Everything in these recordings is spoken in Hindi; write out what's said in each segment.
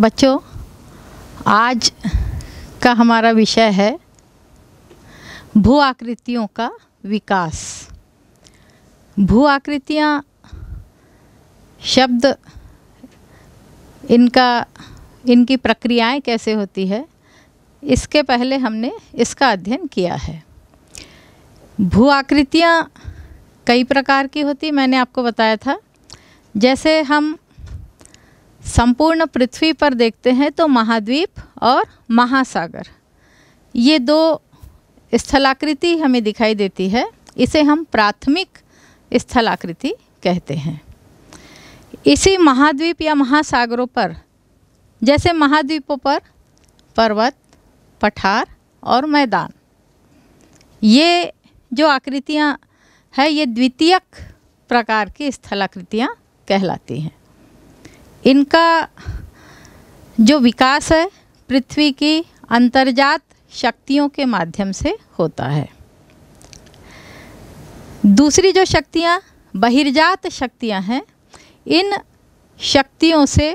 बच्चों आज का हमारा विषय है भू आकृतियों का विकास भू आकृतियाँ शब्द इनका इनकी प्रक्रियाएं कैसे होती है इसके पहले हमने इसका अध्ययन किया है भू आकृतियाँ कई प्रकार की होती मैंने आपको बताया था जैसे हम संपूर्ण पृथ्वी पर देखते हैं तो महाद्वीप और महासागर ये दो स्थलाकृति हमें दिखाई देती है इसे हम प्राथमिक स्थलाकृति कहते हैं इसी महाद्वीप या महासागरों पर जैसे महाद्वीपों पर पर्वत पठार और मैदान ये जो आकृतियाँ है ये द्वितीयक प्रकार की स्थलाकृतियाँ कहलाती हैं इनका जो विकास है पृथ्वी की अंतर्जात शक्तियों के माध्यम से होता है दूसरी जो शक्तियाँ बहिर्जात शक्तियाँ हैं इन शक्तियों से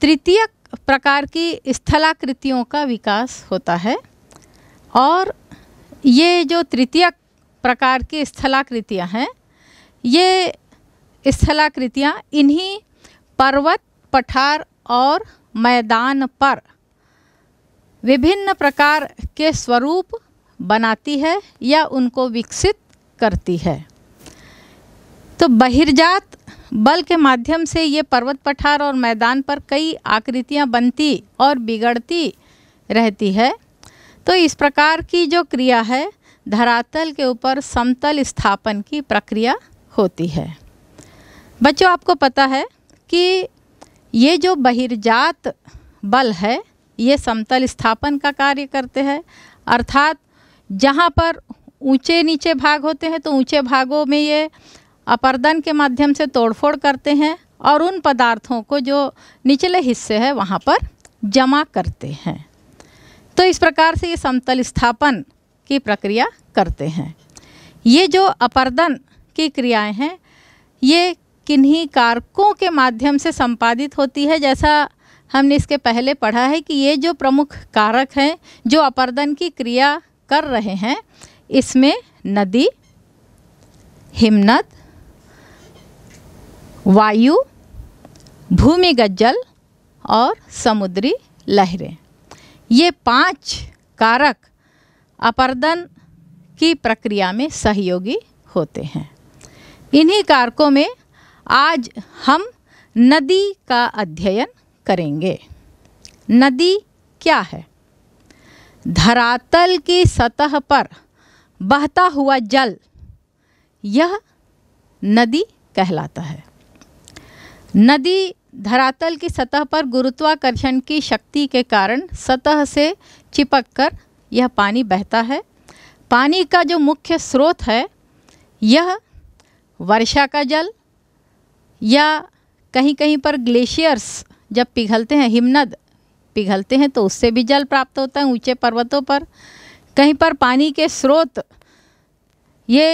तृतीय प्रकार की स्थलाकृतियों का विकास होता है और ये जो तृतीय प्रकार की स्थलाकृतियाँ हैं ये स्थलाकृतियाँ इन्हीं पर्वत पठार और मैदान पर विभिन्न प्रकार के स्वरूप बनाती है या उनको विकसित करती है तो बहिर्जात बल के माध्यम से ये पर्वत पठार और मैदान पर कई आकृतियाँ बनती और बिगड़ती रहती है तो इस प्रकार की जो क्रिया है धरातल के ऊपर समतल स्थापन की प्रक्रिया होती है बच्चों आपको पता है कि ये जो बहिर्जात बल है ये समतल स्थापन का कार्य करते हैं अर्थात जहाँ पर ऊंचे नीचे भाग होते हैं तो ऊंचे भागों में ये अपर्दन के माध्यम से तोड़फोड़ करते हैं और उन पदार्थों को जो निचले हिस्से है वहाँ पर जमा करते हैं तो इस प्रकार से ये समतल स्थापन की प्रक्रिया करते हैं ये जो अपर्दन की क्रियाएं हैं ये किन्हीं कारकों के माध्यम से संपादित होती है जैसा हमने इसके पहले पढ़ा है कि ये जो प्रमुख कारक हैं जो अपर्दन की क्रिया कर रहे हैं इसमें नदी हिमनद वायु भूमिगत जल और समुद्री लहरें ये पांच कारक अपर्दन की प्रक्रिया में सहयोगी होते हैं इन्हीं कारकों में आज हम नदी का अध्ययन करेंगे नदी क्या है धरातल की सतह पर बहता हुआ जल यह नदी कहलाता है नदी धरातल की सतह पर गुरुत्वाकर्षण की शक्ति के कारण सतह से चिपक कर यह पानी बहता है पानी का जो मुख्य स्रोत है यह वर्षा का जल या कहीं कहीं पर ग्लेशियर्स जब पिघलते हैं हिमनद पिघलते हैं तो उससे भी जल प्राप्त होता है ऊंचे पर्वतों पर कहीं पर पानी के स्रोत ये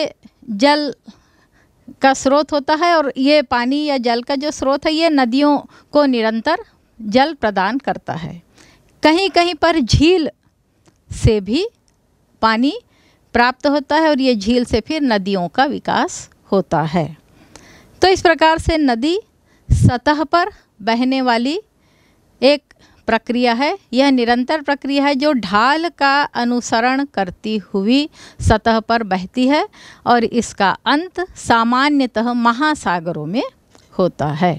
जल का स्रोत होता है और ये पानी या जल का जो स्रोत है ये नदियों को निरंतर जल प्रदान करता है कहीं कहीं पर झील से भी पानी प्राप्त होता है और ये झील से फिर नदियों का विकास होता है तो इस प्रकार से नदी सतह पर बहने वाली एक प्रक्रिया है यह निरंतर प्रक्रिया है जो ढाल का अनुसरण करती हुई सतह पर बहती है और इसका अंत सामान्यतः महासागरों में होता है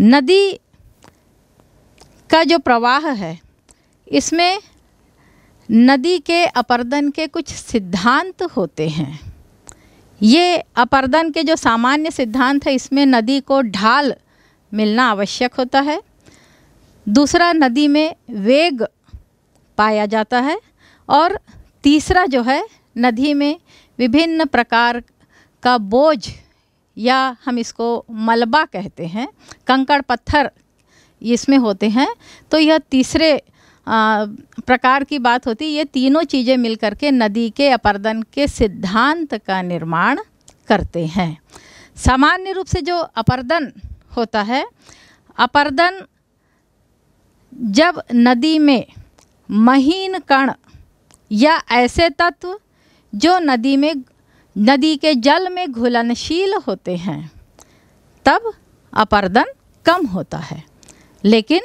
नदी का जो प्रवाह है इसमें नदी के अपर्दन के कुछ सिद्धांत होते हैं ये अपर्दन के जो सामान्य सिद्धांत है इसमें नदी को ढाल मिलना आवश्यक होता है दूसरा नदी में वेग पाया जाता है और तीसरा जो है नदी में विभिन्न प्रकार का बोझ या हम इसको मलबा कहते हैं कंकड़ पत्थर इसमें होते हैं तो यह तीसरे प्रकार की बात होती ये तीनों चीज़ें मिलकर के नदी के अपर्दन के सिद्धांत का निर्माण करते हैं सामान्य रूप से जो अपर्दन होता है अपर्दन जब नदी में महीन कण या ऐसे तत्व जो नदी में नदी के जल में घुलनशील होते हैं तब अपर्दन कम होता है लेकिन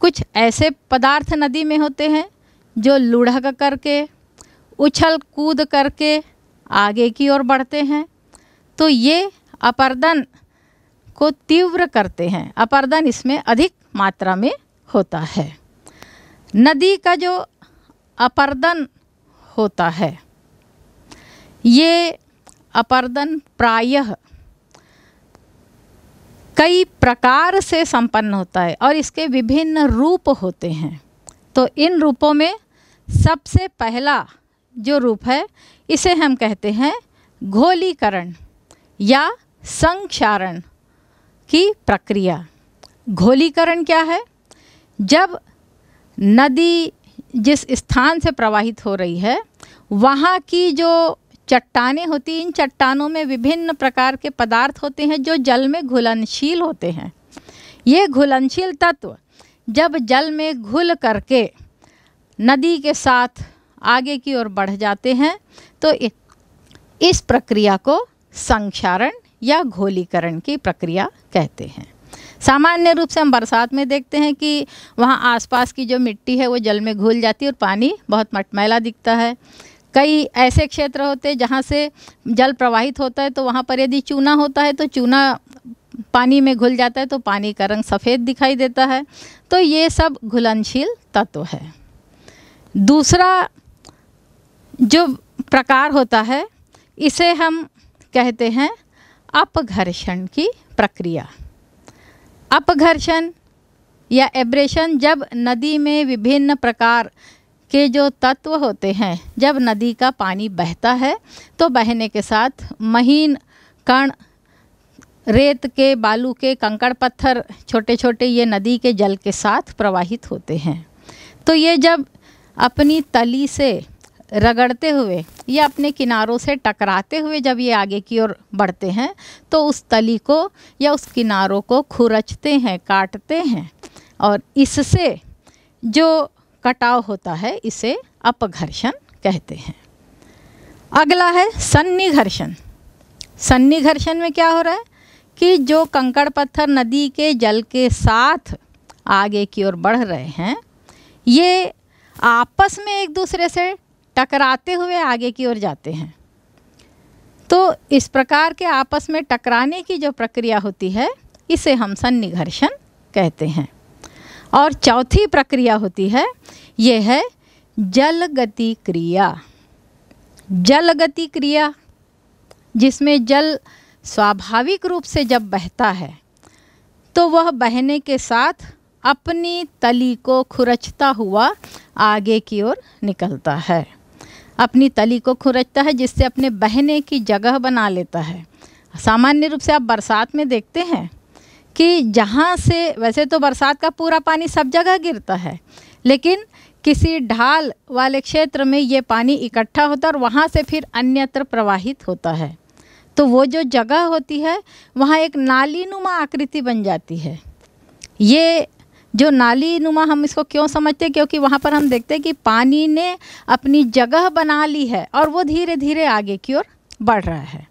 कुछ ऐसे पदार्थ नदी में होते हैं जो लुढ़क करके उछल कूद करके आगे की ओर बढ़ते हैं तो ये अपर्दन को तीव्र करते हैं अपर्दन इसमें अधिक मात्रा में होता है नदी का जो अपर्दन होता है ये अपर्दन प्रायः कई प्रकार से संपन्न होता है और इसके विभिन्न रूप होते हैं तो इन रूपों में सबसे पहला जो रूप है इसे हम कहते हैं घोलीकरण या संक्षारण की प्रक्रिया घोलीकरण क्या है जब नदी जिस स्थान से प्रवाहित हो रही है वहाँ की जो चट्टाने होती इन चट्टानों में विभिन्न प्रकार के पदार्थ होते हैं जो जल में घुलनशील होते हैं ये घुलनशील तत्व जब जल में घुल करके नदी के साथ आगे की ओर बढ़ जाते हैं तो इस प्रक्रिया को संक्षारण या घोलीकरण की प्रक्रिया कहते हैं सामान्य रूप से हम बरसात में देखते हैं कि वहाँ आसपास की जो मिट्टी है वो जल में घुल जाती है और पानी बहुत मटमैला दिखता है कई ऐसे क्षेत्र होते हैं जहाँ से जल प्रवाहित होता है तो वहाँ पर यदि चूना होता है तो चूना पानी में घुल जाता है तो पानी का रंग सफ़ेद दिखाई देता है तो ये सब घुलनशील तत्व है दूसरा जो प्रकार होता है इसे हम कहते हैं अपघर्षण की प्रक्रिया अपघर्षण या एब्रेशन जब नदी में विभिन्न प्रकार के जो तत्व होते हैं जब नदी का पानी बहता है तो बहने के साथ महीन कण रेत के बालू के कंकड़ पत्थर छोटे छोटे ये नदी के जल के साथ प्रवाहित होते हैं तो ये जब अपनी तली से रगड़ते हुए या अपने किनारों से टकराते हुए जब ये आगे की ओर बढ़ते हैं तो उस तली को या उस किनारों को खुरचते हैं काटते हैं और इससे जो कटाव होता है इसे अपघर्षण कहते हैं अगला है सन्निघर्षण सन्निघर्षण में क्या हो रहा है कि जो कंकड़ पत्थर नदी के जल के साथ आगे की ओर बढ़ रहे हैं ये आपस में एक दूसरे से टकराते हुए आगे की ओर जाते हैं तो इस प्रकार के आपस में टकराने की जो प्रक्रिया होती है इसे हम सन्निघर्षण कहते हैं और चौथी प्रक्रिया होती है ये है गति क्रिया गति क्रिया जिसमें जल स्वाभाविक रूप से जब बहता है तो वह बहने के साथ अपनी तली को खुरचता हुआ आगे की ओर निकलता है अपनी तली को खुरचता है जिससे अपने बहने की जगह बना लेता है सामान्य रूप से आप बरसात में देखते हैं कि जहाँ से वैसे तो बरसात का पूरा पानी सब जगह गिरता है लेकिन किसी ढाल वाले क्षेत्र में ये पानी इकट्ठा होता है और वहाँ से फिर अन्यत्र प्रवाहित होता है तो वो जो जगह होती है वहाँ एक नालीनुमा आकृति बन जाती है ये जो नाली नुमा हम इसको क्यों समझते हैं क्योंकि वहाँ पर हम देखते हैं कि पानी ने अपनी जगह बना ली है और वो धीरे धीरे आगे की ओर बढ़ रहा है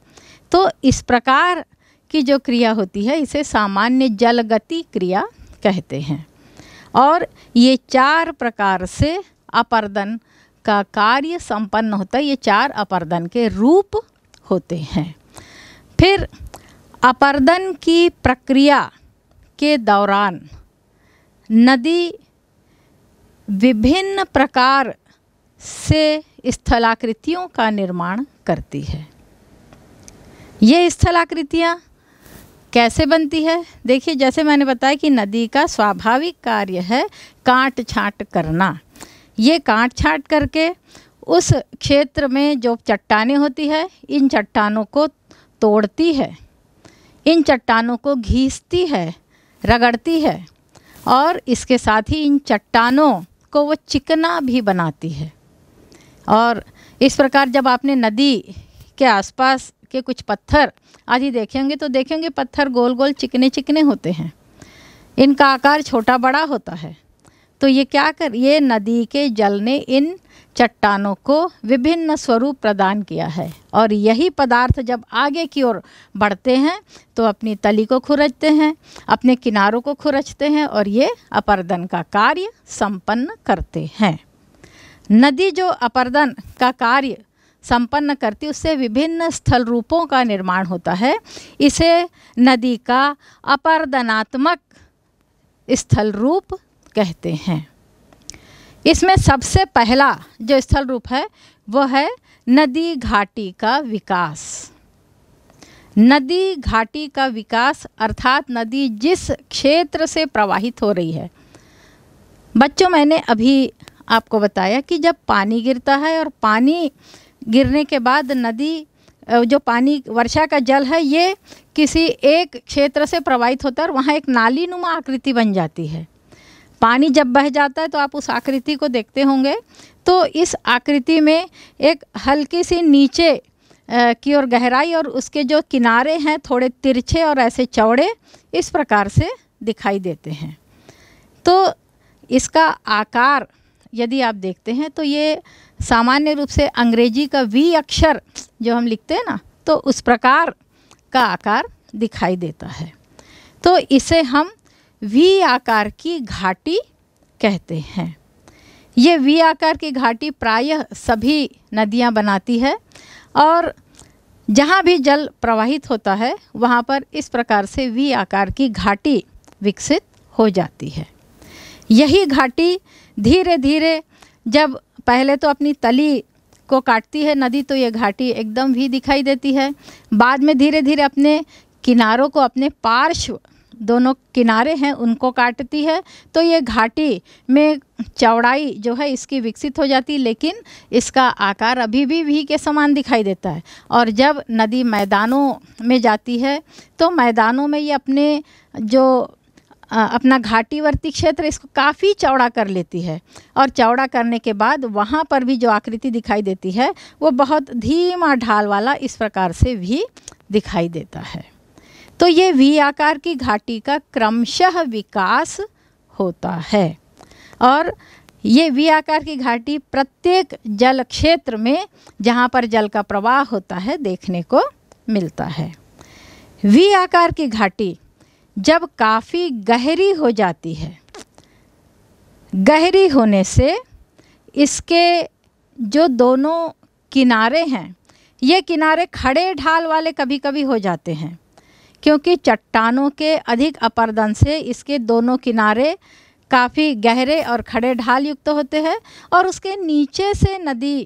तो इस प्रकार की जो क्रिया होती है इसे सामान्य जलगति क्रिया कहते हैं और ये चार प्रकार से अपर्दन का कार्य संपन्न होता है ये चार अपर्दन के रूप होते हैं फिर अपर्दन की प्रक्रिया के दौरान नदी विभिन्न प्रकार से स्थलाकृतियों का निर्माण करती है ये स्थलाकृतियाँ कैसे बनती है देखिए जैसे मैंने बताया कि नदी का स्वाभाविक कार्य है काट छाट करना ये काट छाट करके उस क्षेत्र में जो चट्टाने होती है इन चट्टानों को तोड़ती है इन चट्टानों को घीसती है रगड़ती है और इसके साथ ही इन चट्टानों को वो चिकना भी बनाती है और इस प्रकार जब आपने नदी के आसपास के कुछ पत्थर आदि देखेंगे तो देखेंगे पत्थर गोल गोल चिकने चिकने होते हैं इनका आकार छोटा बड़ा होता है तो ये क्या कर ये नदी के जल ने इन चट्टानों को विभिन्न स्वरूप प्रदान किया है और यही पदार्थ जब आगे की ओर बढ़ते हैं तो अपनी तली को खुरचते हैं अपने किनारों को खुरचते हैं और ये अपर्दन का कार्य संपन्न करते हैं नदी जो अपर्दन का कार्य संपन्न करती उससे विभिन्न स्थल रूपों का निर्माण होता है इसे नदी का अपरदनात्मक स्थल रूप कहते हैं इसमें सबसे पहला जो स्थल रूप है वह है नदी घाटी का विकास नदी घाटी का विकास अर्थात नदी जिस क्षेत्र से प्रवाहित हो रही है बच्चों मैंने अभी आपको बताया कि जब पानी गिरता है और पानी गिरने के बाद नदी जो पानी वर्षा का जल है ये किसी एक क्षेत्र से प्रवाहित होता है और वहाँ एक नाली नुमा आकृति बन जाती है पानी जब बह जाता है तो आप उस आकृति को देखते होंगे तो इस आकृति में एक हल्की सी नीचे की ओर गहराई और उसके जो किनारे हैं थोड़े तिरछे और ऐसे चौड़े इस प्रकार से दिखाई देते हैं तो इसका आकार यदि आप देखते हैं तो ये सामान्य रूप से अंग्रेजी का वी अक्षर जो हम लिखते हैं ना तो उस प्रकार का आकार दिखाई देता है तो इसे हम वी आकार की घाटी कहते हैं ये वी आकार की घाटी प्रायः सभी नदियाँ बनाती है और जहाँ भी जल प्रवाहित होता है वहाँ पर इस प्रकार से वी आकार की घाटी विकसित हो जाती है यही घाटी धीरे धीरे जब पहले तो अपनी तली को काटती है नदी तो ये घाटी एकदम भी दिखाई देती है बाद में धीरे धीरे अपने किनारों को अपने पार्श्व दोनों किनारे हैं उनको काटती है तो ये घाटी में चौड़ाई जो है इसकी विकसित हो जाती लेकिन इसका आकार अभी भी वी के समान दिखाई देता है और जब नदी मैदानों में जाती है तो मैदानों में ये अपने जो अपना घाटीवर्ती क्षेत्र इसको काफ़ी चौड़ा कर लेती है और चौड़ा करने के बाद वहाँ पर भी जो आकृति दिखाई देती है वो बहुत धीमा ढाल वाला इस प्रकार से भी दिखाई देता है तो ये वी आकार की घाटी का क्रमशः विकास होता है और ये वी आकार की घाटी प्रत्येक जल क्षेत्र में जहाँ पर जल का प्रवाह होता है देखने को मिलता है वी आकार की घाटी जब काफ़ी गहरी हो जाती है गहरी होने से इसके जो दोनों किनारे हैं ये किनारे खड़े ढाल वाले कभी कभी हो जाते हैं क्योंकि चट्टानों के अधिक अपर्दन से इसके दोनों किनारे काफ़ी गहरे और खड़े ढाल युक्त होते हैं और उसके नीचे से नदी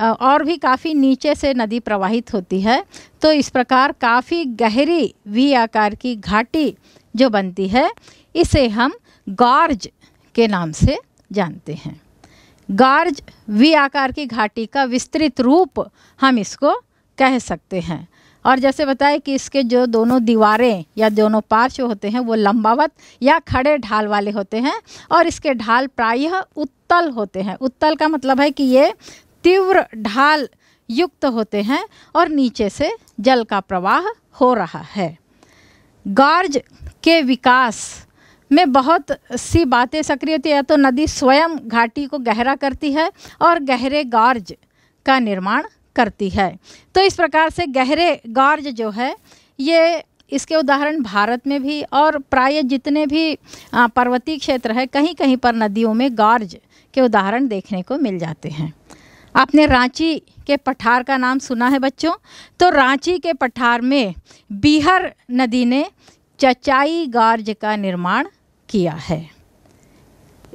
और भी काफ़ी नीचे से नदी प्रवाहित होती है तो इस प्रकार काफ़ी गहरी वी आकार की घाटी जो बनती है इसे हम गार्ज के नाम से जानते हैं गार्ज वी आकार की घाटी का विस्तृत रूप हम इसको कह सकते हैं और जैसे बताए कि इसके जो दोनों दीवारें या दोनों पार्श्व होते हैं वो लंबावत या खड़े ढाल वाले होते हैं और इसके ढाल प्रायः उत्तल होते हैं उत्तल का मतलब है कि ये तीव्र ढाल युक्त होते हैं और नीचे से जल का प्रवाह हो रहा है गार्ज के विकास में बहुत सी बातें सक्रिय होती है तो नदी स्वयं घाटी को गहरा करती है और गहरे गार्ज का निर्माण करती है तो इस प्रकार से गहरे गार्ज जो है ये इसके उदाहरण भारत में भी और प्राय जितने भी पर्वतीय क्षेत्र है कहीं कहीं पर नदियों में गार्ज के उदाहरण देखने को मिल जाते हैं आपने रांची के पठार का नाम सुना है बच्चों तो रांची के पठार में बिहर नदी ने चचाई गार्ज का निर्माण किया है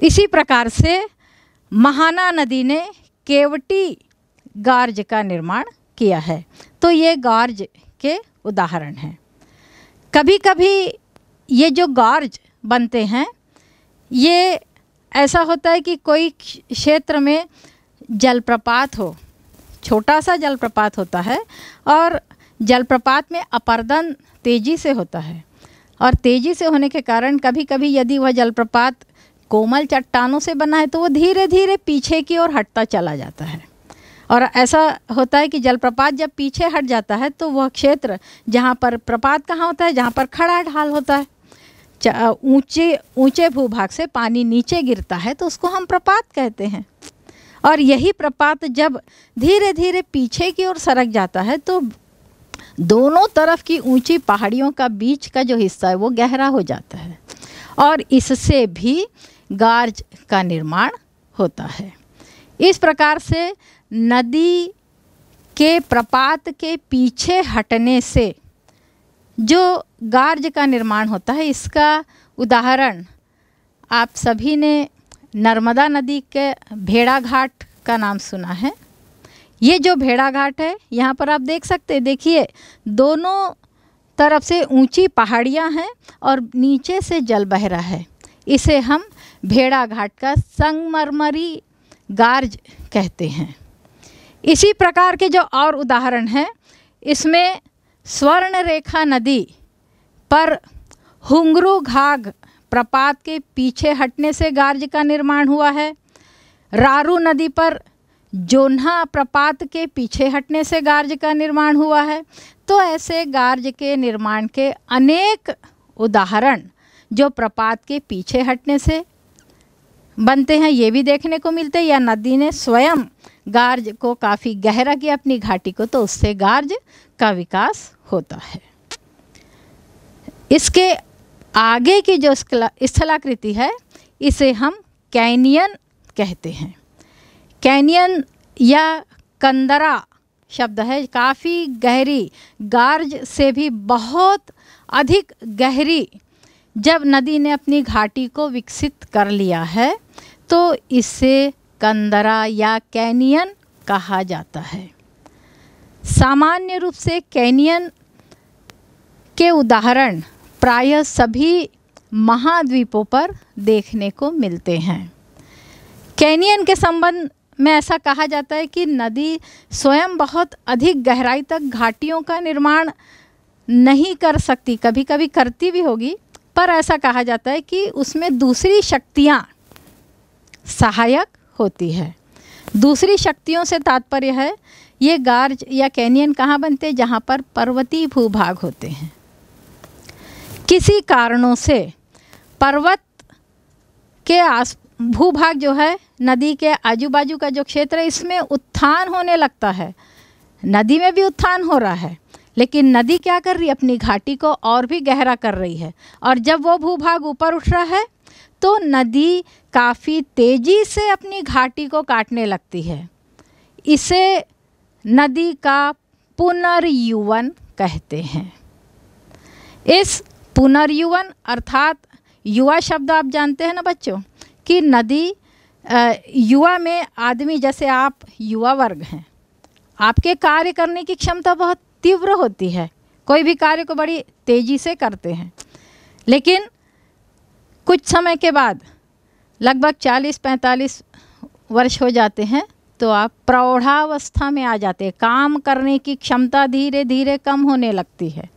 इसी प्रकार से महाना नदी ने केवटी गार्ज का निर्माण किया है तो ये गार्ज के उदाहरण हैं कभी कभी ये जो गार्ज बनते हैं ये ऐसा होता है कि कोई क्षेत्र में जलप्रपात हो छोटा सा जलप्रपात होता है और जलप्रपात में अपर्दन तेज़ी से होता है और तेज़ी से होने के कारण कभी कभी यदि वह जलप्रपात कोमल चट्टानों से बना है तो वो धीरे धीरे पीछे की ओर हटता चला जाता है और ऐसा होता है कि जलप्रपात जब पीछे हट जाता है तो वह क्षेत्र जहाँ पर प्रपात कहाँ होता है जहाँ पर खड़ा ढाल होता है ऊंचे ऊंचे भूभाग से पानी नीचे गिरता है तो उसको हम प्रपात कहते हैं और यही प्रपात जब धीरे धीरे पीछे की ओर सरक जाता है तो दोनों तरफ की ऊंची पहाड़ियों का बीच का जो हिस्सा है वो गहरा हो जाता है और इससे भी गार्ज का निर्माण होता है इस प्रकार से नदी के प्रपात के पीछे हटने से जो गार्ज का निर्माण होता है इसका उदाहरण आप सभी ने नर्मदा नदी के भेड़ा घाट का नाम सुना है ये जो भेड़ा घाट है यहाँ पर आप देख सकते हैं देखिए दोनों तरफ से ऊंची पहाड़ियाँ हैं और नीचे से जल बह रहा है इसे हम भेड़ा घाट का संगमरमरी गार्ज कहते हैं इसी प्रकार के जो और उदाहरण हैं इसमें स्वर्ण रेखा नदी पर हुंगरू घाघ प्रपात के पीछे हटने से गार्ज का निर्माण हुआ है रारू नदी पर जोन्हा प्रपात के पीछे हटने से गार्ज का निर्माण हुआ है तो ऐसे गार्ज के निर्माण के अनेक उदाहरण जो प्रपात के पीछे हटने से बनते हैं ये भी देखने को मिलते हैं या नदी ने स्वयं गार्ज को काफ़ी गहरा किया अपनी घाटी को तो उससे गार्ज का विकास होता है इसके आगे की जो स्थलाकृति है इसे हम कैनियन कहते हैं कैनियन या कंदरा शब्द है काफ़ी गहरी गार्ज से भी बहुत अधिक गहरी जब नदी ने अपनी घाटी को विकसित कर लिया है तो इसे कंदरा या कैनियन कहा जाता है सामान्य रूप से कैनियन के उदाहरण प्रायः सभी महाद्वीपों पर देखने को मिलते हैं कैनियन के संबंध में ऐसा कहा जाता है कि नदी स्वयं बहुत अधिक गहराई तक घाटियों का निर्माण नहीं कर सकती कभी कभी करती भी होगी पर ऐसा कहा जाता है कि उसमें दूसरी शक्तियाँ सहायक होती है दूसरी शक्तियों से तात्पर्य है ये गार्ज या कैनियन कहाँ बनते हैं जहाँ पर पर्वतीय भूभाग होते हैं किसी कारणों से पर्वत के आस भूभाग जो है नदी के आजू बाजू का जो क्षेत्र है इसमें उत्थान होने लगता है नदी में भी उत्थान हो रहा है लेकिन नदी क्या कर रही है अपनी घाटी को और भी गहरा कर रही है और जब वो भूभाग ऊपर उठ रहा है तो नदी काफ़ी तेज़ी से अपनी घाटी को काटने लगती है इसे नदी का पुनर्युवन कहते हैं इस पुनर्युवन अर्थात युवा शब्द आप जानते हैं ना बच्चों कि नदी युवा में आदमी जैसे आप युवा वर्ग हैं आपके कार्य करने की क्षमता बहुत तीव्र होती है कोई भी कार्य को बड़ी तेज़ी से करते हैं लेकिन कुछ समय के बाद लगभग 40-45 वर्ष हो जाते हैं तो आप प्रौढ़ावस्था में आ जाते हैं काम करने की क्षमता धीरे धीरे कम होने लगती है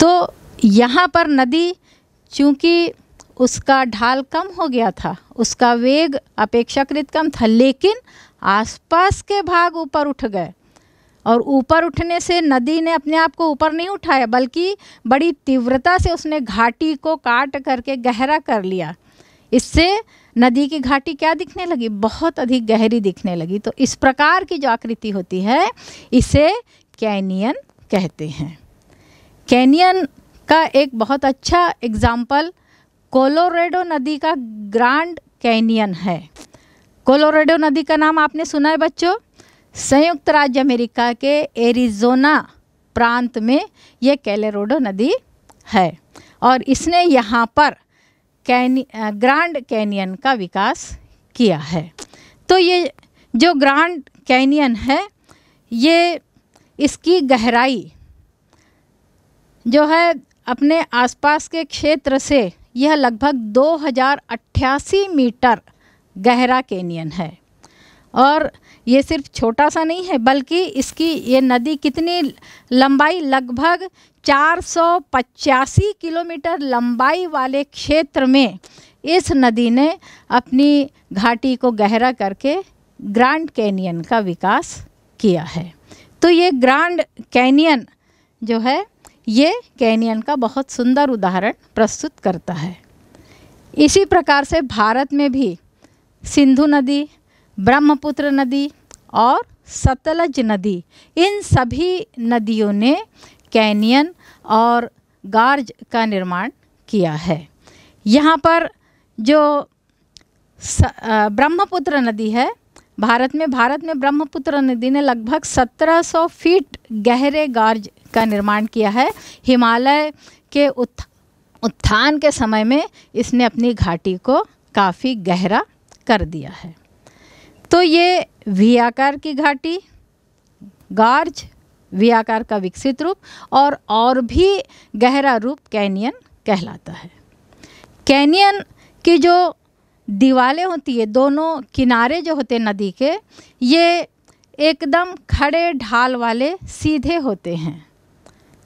तो यहाँ पर नदी चूँकि उसका ढाल कम हो गया था उसका वेग अपेक्षाकृत कम था लेकिन आसपास के भाग ऊपर उठ गए और ऊपर उठने से नदी ने अपने आप को ऊपर नहीं उठाया बल्कि बड़ी तीव्रता से उसने घाटी को काट करके गहरा कर लिया इससे नदी की घाटी क्या दिखने लगी बहुत अधिक गहरी दिखने लगी तो इस प्रकार की जो आकृति होती है इसे कैनियन कहते हैं कैनियन का एक बहुत अच्छा एग्ज़ाम्पल कोलोरेडो नदी का ग्रांड कैनियन है कोलोरेडो नदी का नाम आपने सुना है बच्चों संयुक्त राज्य अमेरिका के एरिजोना प्रांत में यह कैलेरोडो नदी है और इसने यहाँ पर कैन ग्रांड कैनियन का विकास किया है तो ये जो ग्रांड कैनियन है ये इसकी गहराई जो है अपने आसपास के क्षेत्र से यह लगभग दो मीटर गहरा कैनियन है और ये सिर्फ छोटा सा नहीं है बल्कि इसकी ये नदी कितनी लंबाई लगभग चार किलोमीटर लंबाई वाले क्षेत्र में इस नदी ने अपनी घाटी को गहरा करके ग्रैंड कैनियन का विकास किया है तो ये ग्रैंड कैनियन जो है ये कैनियन का बहुत सुंदर उदाहरण प्रस्तुत करता है इसी प्रकार से भारत में भी सिंधु नदी ब्रह्मपुत्र नदी और सतलज नदी इन सभी नदियों ने कैनियन और गार्ज का निर्माण किया है यहाँ पर जो ब्रह्मपुत्र नदी है भारत में भारत में ब्रह्मपुत्र नदी ने लगभग 1700 फीट गहरे गार्ज का निर्माण किया है हिमालय के उत्थ उत्थान के समय में इसने अपनी घाटी को काफ़ी गहरा कर दिया है तो ये वी आकार की घाटी गार्ज वी आकार का विकसित रूप और और भी गहरा रूप कैनियन कहलाता है कैनियन की जो दीवारें होती है दोनों किनारे जो होते नदी के ये एकदम खड़े ढाल वाले सीधे होते हैं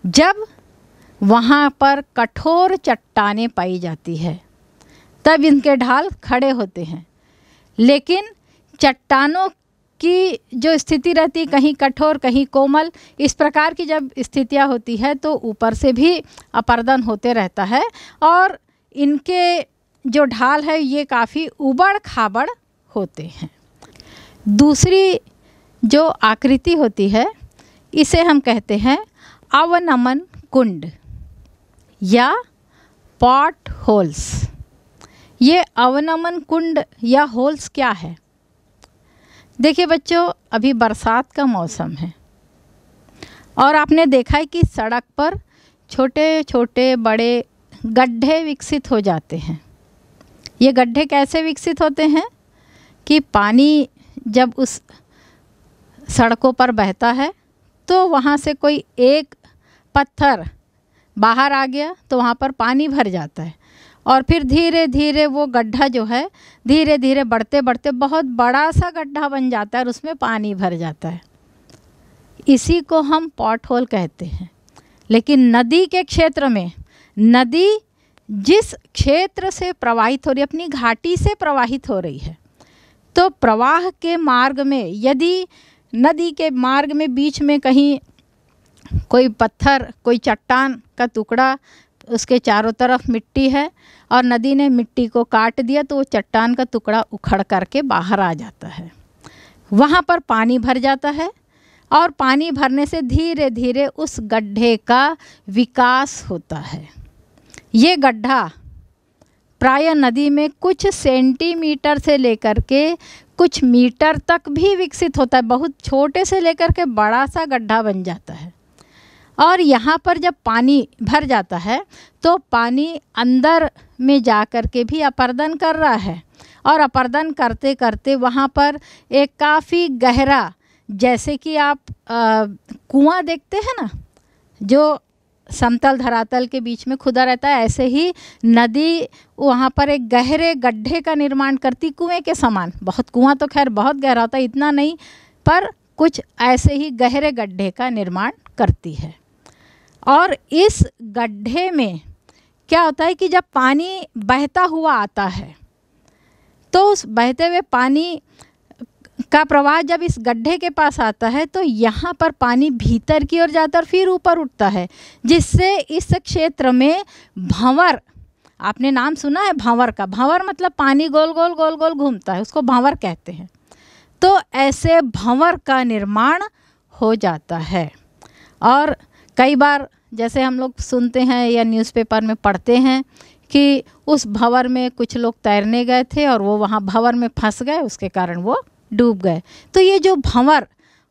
जब वहाँ पर कठोर चट्टाने पाई जाती है तब इनके ढाल खड़े होते हैं लेकिन चट्टानों की जो स्थिति रहती कहीं कठोर कहीं कोमल इस प्रकार की जब स्थितियाँ होती है तो ऊपर से भी अपर्दन होते रहता है और इनके जो ढाल है ये काफ़ी उबड़ खाबड़ होते हैं दूसरी जो आकृति होती है इसे हम कहते हैं अवनमन कुंड या पॉट होल्स ये अवनमन कुंड या होल्स क्या है देखिए बच्चों अभी बरसात का मौसम है और आपने देखा है कि सड़क पर छोटे छोटे बड़े गड्ढे विकसित हो जाते हैं ये गड्ढे कैसे विकसित होते हैं कि पानी जब उस सड़कों पर बहता है तो वहाँ से कोई एक पत्थर बाहर आ गया तो वहाँ पर पानी भर जाता है और फिर धीरे धीरे वो गड्ढा जो है धीरे धीरे बढ़ते बढ़ते बहुत बड़ा सा गड्ढा बन जाता है और उसमें पानी भर जाता है इसी को हम पॉट होल कहते हैं लेकिन नदी के क्षेत्र में नदी जिस क्षेत्र से प्रवाहित हो रही है अपनी घाटी से प्रवाहित हो रही है तो प्रवाह के मार्ग में यदि नदी के मार्ग में बीच में कहीं कोई पत्थर कोई चट्टान का टुकड़ा उसके चारों तरफ मिट्टी है और नदी ने मिट्टी को काट दिया तो वो चट्टान का टुकड़ा उखड़ करके बाहर आ जाता है वहाँ पर पानी भर जाता है और पानी भरने से धीरे धीरे उस गड्ढे का विकास होता है ये गड्ढा प्राय नदी में कुछ सेंटीमीटर से लेकर के कुछ मीटर तक भी विकसित होता है बहुत छोटे से लेकर के बड़ा सा गड्ढा बन जाता है और यहाँ पर जब पानी भर जाता है तो पानी अंदर में जा कर के भी अपर्दन कर रहा है और अपर्दन करते करते वहाँ पर एक काफ़ी गहरा जैसे कि आप कुआं देखते हैं ना जो समतल धरातल के बीच में खुदा रहता है ऐसे ही नदी वहाँ पर एक गहरे गड्ढे का निर्माण करती कुएं के समान बहुत कुआं तो खैर बहुत गहरा होता है इतना नहीं पर कुछ ऐसे ही गहरे गड्ढे का निर्माण करती है और इस गड्ढे में क्या होता है कि जब पानी बहता हुआ आता है तो उस बहते हुए पानी का प्रवाह जब इस गड्ढे के पास आता है तो यहाँ पर पानी भीतर की ओर जाता है और फिर ऊपर उठता है जिससे इस क्षेत्र में भंवर आपने नाम सुना है भंवर का भंवर मतलब पानी गोल गोल गोल गोल घूमता है उसको भंवर कहते हैं तो ऐसे भंवर का निर्माण हो जाता है और कई बार जैसे हम लोग सुनते हैं या न्यूज़पेपर में पढ़ते हैं कि उस भंवर में कुछ लोग तैरने गए थे और वो वहाँ भंवर में फंस गए उसके कारण वो डूब गए तो ये जो भंवर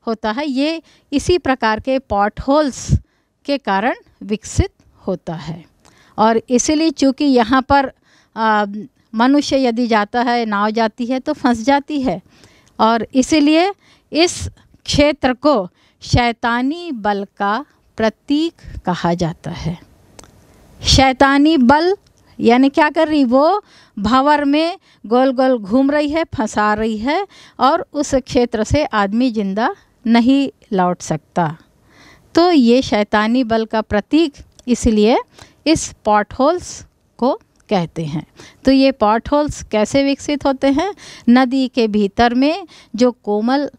होता है ये इसी प्रकार के पॉट होल्स के कारण विकसित होता है और इसीलिए चूँकि यहाँ पर मनुष्य यदि जाता है नाव जाती है तो फंस जाती है और इसीलिए इस क्षेत्र को शैतानी बल का प्रतीक कहा जाता है शैतानी बल यानी क्या कर रही वो भंवर में गोल गोल घूम रही है फंसा रही है और उस क्षेत्र से आदमी जिंदा नहीं लौट सकता तो ये शैतानी बल का प्रतीक इसलिए इस पॉट होल्स को कहते हैं तो ये पॉट होल्स कैसे विकसित होते हैं नदी के भीतर में जो कोमल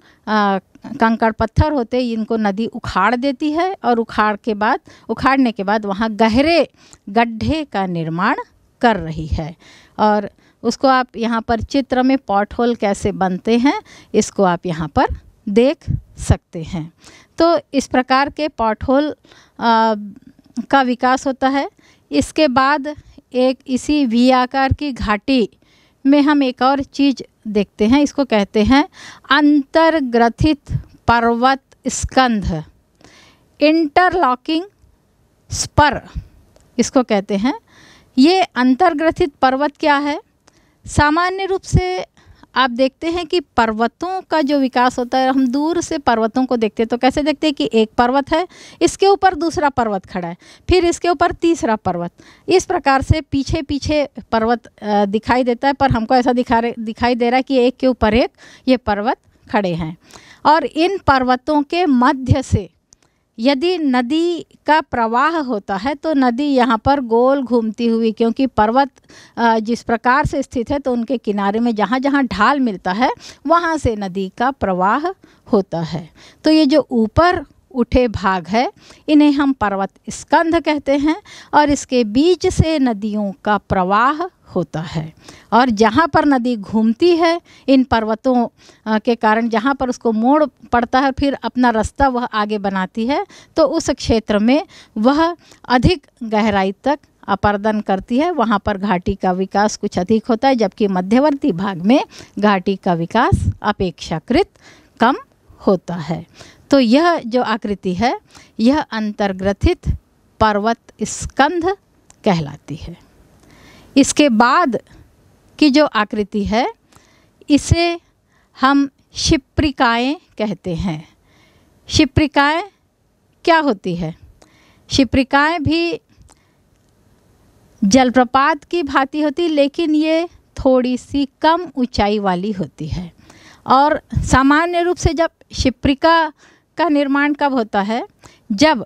कंकड़ पत्थर होते इनको नदी उखाड़ देती है और उखाड़ के बाद उखाड़ने के बाद वहाँ गहरे गड्ढे का निर्माण कर रही है और उसको आप यहाँ पर चित्र में पॉट होल कैसे बनते हैं इसको आप यहाँ पर देख सकते हैं तो इस प्रकार के पॉट होल का विकास होता है इसके बाद एक इसी वी आकार की घाटी में हम एक और चीज़ देखते हैं इसको कहते हैं अंतर्ग्रथित पर्वत स्कंध इंटरलॉकिंग स्पर इसको कहते हैं ये अंतर्ग्रथित पर्वत क्या है सामान्य रूप से आप देखते हैं कि पर्वतों का जो विकास होता है हम दूर से पर्वतों को देखते हैं तो कैसे देखते हैं कि एक पर्वत है इसके ऊपर दूसरा पर्वत खड़ा है फिर इसके ऊपर तीसरा पर्वत इस प्रकार से पीछे पीछे पर्वत दिखाई देता है पर हमको ऐसा दिखा रहे दिखाई दे रहा है कि एक के ऊपर एक ये पर्वत खड़े हैं और इन पर्वतों के मध्य से यदि नदी का प्रवाह होता है तो नदी यहाँ पर गोल घूमती हुई क्योंकि पर्वत जिस प्रकार से स्थित है तो उनके किनारे में जहाँ जहाँ ढाल मिलता है वहाँ से नदी का प्रवाह होता है तो ये जो ऊपर उठे भाग है इन्हें हम पर्वत स्कंध कहते हैं और इसके बीच से नदियों का प्रवाह होता है और जहाँ पर नदी घूमती है इन पर्वतों के कारण जहाँ पर उसको मोड़ पड़ता है फिर अपना रास्ता वह आगे बनाती है तो उस क्षेत्र में वह अधिक गहराई तक अपर्दन करती है वहाँ पर घाटी का विकास कुछ अधिक होता है जबकि मध्यवर्ती भाग में घाटी का विकास अपेक्षाकृत कम होता है तो यह जो आकृति है यह अंतर्ग्रथित पर्वत स्कंध कहलाती है इसके बाद की जो आकृति है इसे हम शिप्रिकाएँ कहते हैं शिप्रिकाएँ क्या होती है शिप्रिकाएँ भी जलप्रपात की भांति होती लेकिन ये थोड़ी सी कम ऊंचाई वाली होती है और सामान्य रूप से जब शिप्रिका का निर्माण कब होता है जब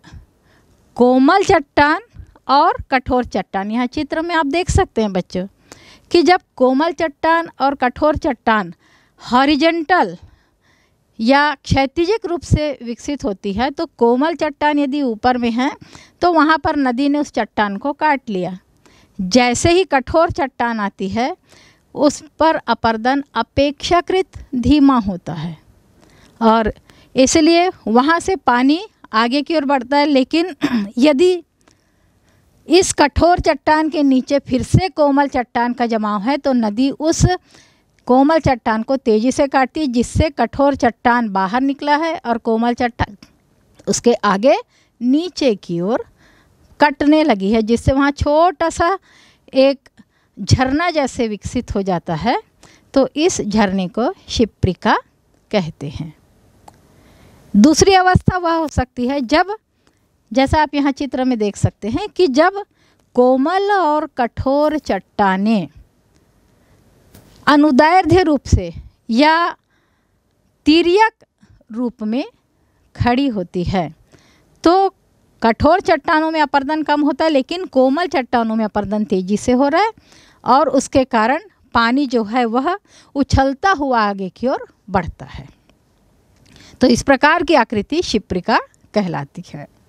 कोमल चट्टान और कठोर चट्टान यहाँ चित्र में आप देख सकते हैं बच्चों कि जब कोमल चट्टान और कठोर चट्टान हॉरिजेंटल या क्षैतिजिक रूप से विकसित होती है तो कोमल चट्टान यदि ऊपर में है तो वहाँ पर नदी ने उस चट्टान को काट लिया जैसे ही कठोर चट्टान आती है उस पर अपर्दन अपेक्षाकृत धीमा होता है और इसलिए वहाँ से पानी आगे की ओर बढ़ता है लेकिन यदि इस कठोर चट्टान के नीचे फिर से कोमल चट्टान का जमाव है तो नदी उस कोमल चट्टान को तेज़ी से काटती है जिससे कठोर चट्टान बाहर निकला है और कोमल चट्टान उसके आगे नीचे की ओर कटने लगी है जिससे वहाँ छोटा सा एक झरना जैसे विकसित हो जाता है तो इस झरने को शिप्रिका कहते हैं दूसरी अवस्था वह हो सकती है जब जैसा आप यहाँ चित्र में देख सकते हैं कि जब कोमल और कठोर चट्टाने अनुदैर्ध्य रूप से या तिरक रूप में खड़ी होती है तो कठोर चट्टानों में अपर्दन कम होता है लेकिन कोमल चट्टानों में अपर्दन तेज़ी से हो रहा है और उसके कारण पानी जो है वह उछलता हुआ आगे की ओर बढ़ता है तो इस प्रकार की आकृति शिप्रिका कहलाती है